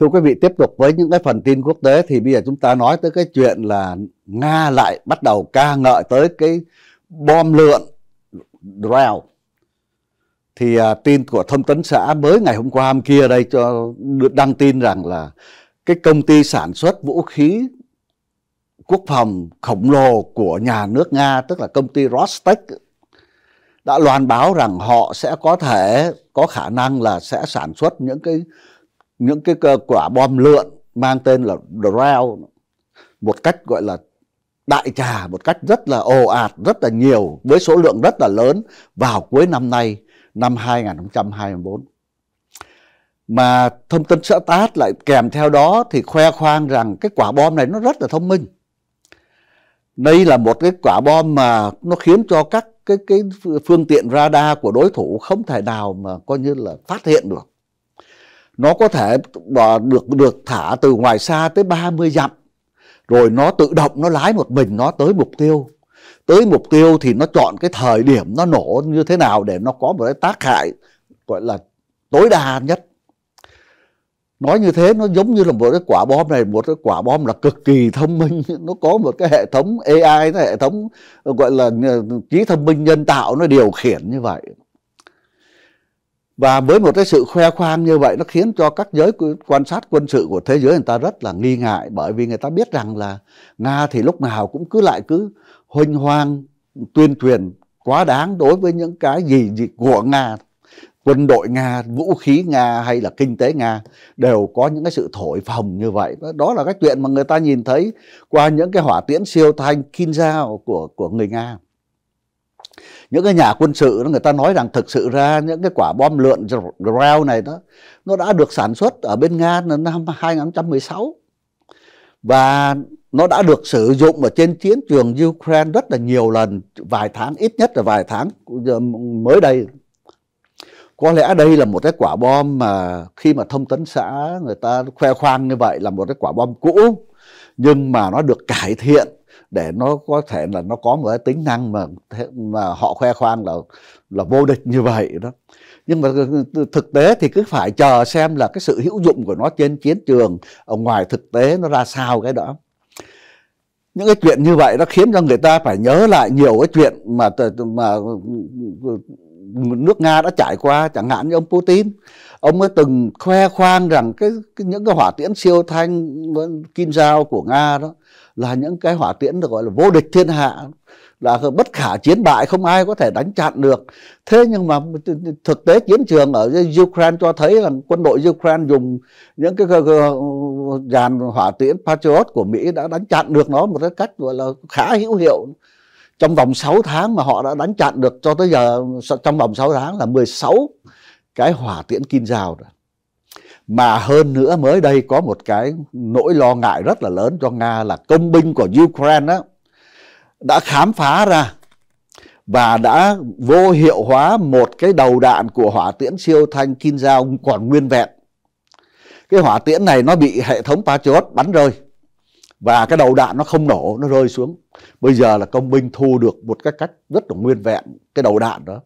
Thưa quý vị, tiếp tục với những cái phần tin quốc tế thì bây giờ chúng ta nói tới cái chuyện là Nga lại bắt đầu ca ngợi tới cái bom lượn Drow. Thì à, tin của thông tấn xã mới ngày hôm qua hôm kia đây cho được đăng tin rằng là cái công ty sản xuất vũ khí quốc phòng khổng lồ của nhà nước Nga tức là công ty Rostec đã loan báo rằng họ sẽ có thể có khả năng là sẽ sản xuất những cái những cái quả bom lượn mang tên là drown một cách gọi là đại trà một cách rất là ồ ạt rất là nhiều với số lượng rất là lớn vào cuối năm nay năm 2024 mà thông tin xã tát lại kèm theo đó thì khoe khoang rằng cái quả bom này nó rất là thông minh đây là một cái quả bom mà nó khiến cho các cái cái phương tiện radar của đối thủ không thể nào mà coi như là phát hiện được nó có thể được được thả từ ngoài xa tới 30 dặm rồi nó tự động nó lái một mình nó tới mục tiêu tới mục tiêu thì nó chọn cái thời điểm nó nổ như thế nào để nó có một cái tác hại gọi là tối đa nhất nói như thế nó giống như là một cái quả bom này một cái quả bom là cực kỳ thông minh nó có một cái hệ thống AI cái hệ thống gọi là ờ, trí thông minh nhân tạo nó điều khiển như vậy và với một cái sự khoe khoang như vậy nó khiến cho các giới quan sát quân sự của thế giới người ta rất là nghi ngại bởi vì người ta biết rằng là Nga thì lúc nào cũng cứ lại cứ huênh hoang tuyên truyền quá đáng đối với những cái gì, gì của Nga quân đội Nga, vũ khí Nga hay là kinh tế Nga đều có những cái sự thổi phồng như vậy. Đó là cái chuyện mà người ta nhìn thấy qua những cái hỏa tiễn siêu thanh Kinzao của của người Nga những cái nhà quân sự đó người ta nói rằng thực sự ra những cái quả bom lượn ground này đó nó đã được sản xuất ở bên Nga năm 2016 và nó đã được sử dụng ở trên chiến trường Ukraine rất là nhiều lần vài tháng ít nhất là vài tháng mới đây có lẽ đây là một cái quả bom mà khi mà thông tấn xã người ta khoe khoang như vậy là một cái quả bom cũ nhưng mà nó được cải thiện để nó có thể là nó có một cái tính năng mà mà họ khoe khoang là là vô địch như vậy đó nhưng mà thực tế thì cứ phải chờ xem là cái sự hữu dụng của nó trên chiến trường ở ngoài thực tế nó ra sao cái đó những cái chuyện như vậy nó khiến cho người ta phải nhớ lại nhiều cái chuyện mà mà nước Nga đã trải qua chẳng hạn như ông Putin ông ấy từng khoe khoang rằng cái, cái những cái hỏa tiễn siêu thanh vâng, kim dao của Nga đó là những cái hỏa tiễn được gọi là vô địch thiên hạ là bất khả chiến bại không ai có thể đánh chặn được thế nhưng mà thực tế chiến trường ở Ukraine cho thấy là quân đội Ukraine dùng những cái dàn hỏa tiễn Patriot của Mỹ đã đánh chặn được nó một cái cách gọi là khá hữu hiệu trong vòng 6 tháng mà họ đã đánh chặn được cho tới giờ trong vòng 6 tháng là 16 cái hỏa tiễn kim rào rồi. Mà hơn nữa mới đây có một cái nỗi lo ngại rất là lớn cho Nga là công binh của Ukraine đó đã khám phá ra và đã vô hiệu hóa một cái đầu đạn của hỏa tiễn siêu thanh Kinzhal còn nguyên vẹn. Cái hỏa tiễn này nó bị hệ thống Patriot bắn rơi và cái đầu đạn nó không nổ nó rơi xuống bây giờ là công binh thu được một cái cách rất là nguyên vẹn cái đầu đạn đó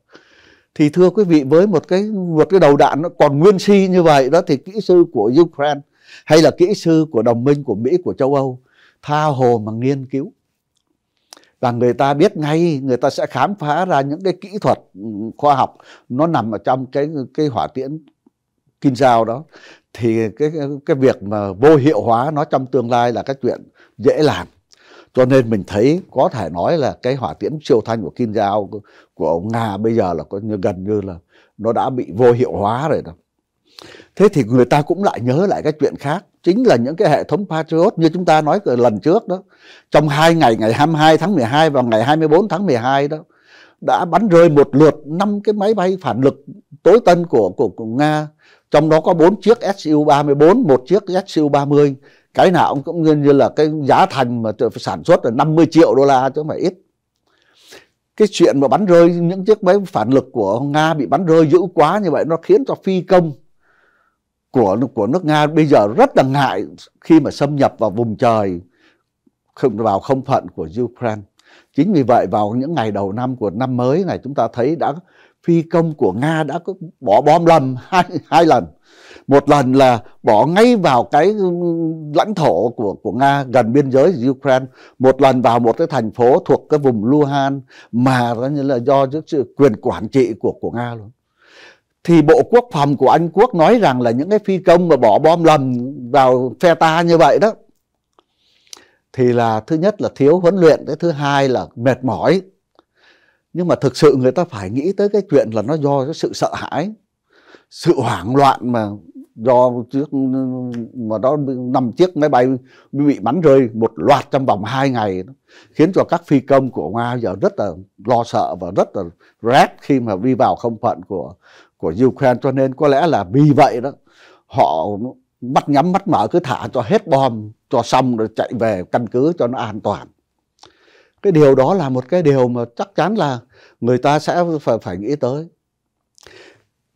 thì thưa quý vị với một cái một cái đầu đạn nó còn nguyên si như vậy đó thì kỹ sư của Ukraine hay là kỹ sư của đồng minh của Mỹ của châu Âu tha hồ mà nghiên cứu và người ta biết ngay người ta sẽ khám phá ra những cái kỹ thuật ừ, khoa học nó nằm ở trong cái cái hỏa tiễn kim giao đó thì cái cái việc mà vô hiệu hóa nó trong tương lai là cái chuyện dễ làm cho nên mình thấy có thể nói là cái hỏa tiễn siêu thanh của kim giao của ông nga bây giờ là có như gần như là nó đã bị vô hiệu hóa rồi đó thế thì người ta cũng lại nhớ lại cái chuyện khác chính là những cái hệ thống Patriot như chúng ta nói lần trước đó trong hai ngày ngày 22 tháng 12 và ngày 24 tháng 12 đó đã bắn rơi một lượt năm cái máy bay phản lực tối tân của, của, của Nga trong đó có bốn chiếc Su-34, một chiếc Su-30 cái nào cũng như, như là cái giá thành mà sản xuất là 50 triệu đô la chứ không phải ít cái chuyện mà bắn rơi những chiếc máy phản lực của Nga bị bắn rơi dữ quá như vậy nó khiến cho phi công của của nước Nga bây giờ rất là ngại khi mà xâm nhập vào vùng trời vào không phận của Ukraine Chính vì vậy vào những ngày đầu năm của năm mới này chúng ta thấy đã phi công của Nga đã có bỏ bom lầm hai, hai lần. Một lần là bỏ ngay vào cái lãnh thổ của của Nga gần biên giới Ukraine, một lần vào một cái thành phố thuộc cái vùng Luhan mà đó như là do quyền quản trị của của Nga luôn thì Bộ Quốc phòng của Anh Quốc nói rằng là những cái phi công mà bỏ bom lầm vào phe ta như vậy đó thì là thứ nhất là thiếu huấn luyện cái thứ hai là mệt mỏi nhưng mà thực sự người ta phải nghĩ tới cái chuyện là nó do cái sự sợ hãi sự hoảng loạn mà do trước mà đó năm chiếc máy bay bị bắn rơi một loạt trong vòng 2 ngày khiến cho các phi công của Nga giờ rất là lo sợ và rất là rét khi mà đi vào không phận của của Ukraine cho nên có lẽ là vì vậy đó họ mắt nhắm mắt mở cứ thả cho hết bom cho xong rồi chạy về căn cứ cho nó an toàn cái điều đó là một cái điều mà chắc chắn là người ta sẽ phải, phải nghĩ tới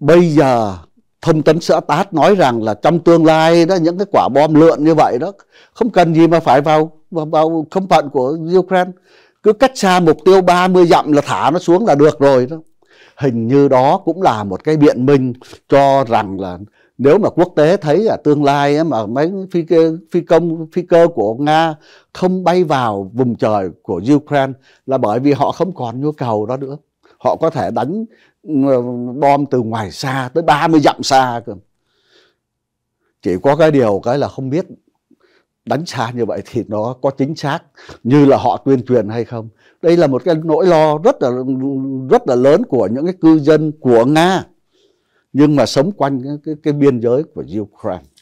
bây giờ thông tấn xã tát nói rằng là trong tương lai đó những cái quả bom lượn như vậy đó không cần gì mà phải vào vào, vào không phận của ukraine cứ cách xa mục tiêu 30 dặm là thả nó xuống là được rồi đó hình như đó cũng là một cái biện minh cho rằng là nếu mà quốc tế thấy là tương lai mà mấy phi phi công phi cơ của nga không bay vào vùng trời của ukraine là bởi vì họ không còn nhu cầu đó nữa họ có thể đánh ờ, bom từ ngoài xa tới 30 dặm xa cơ chỉ có cái điều cái là không biết đánh xa như vậy thì nó có chính xác như là họ tuyên truyền hay không đây là một cái nỗi lo rất là rất là lớn của những cái cư dân của nga nhưng mà sống quanh cái, cái biên giới của Ukraine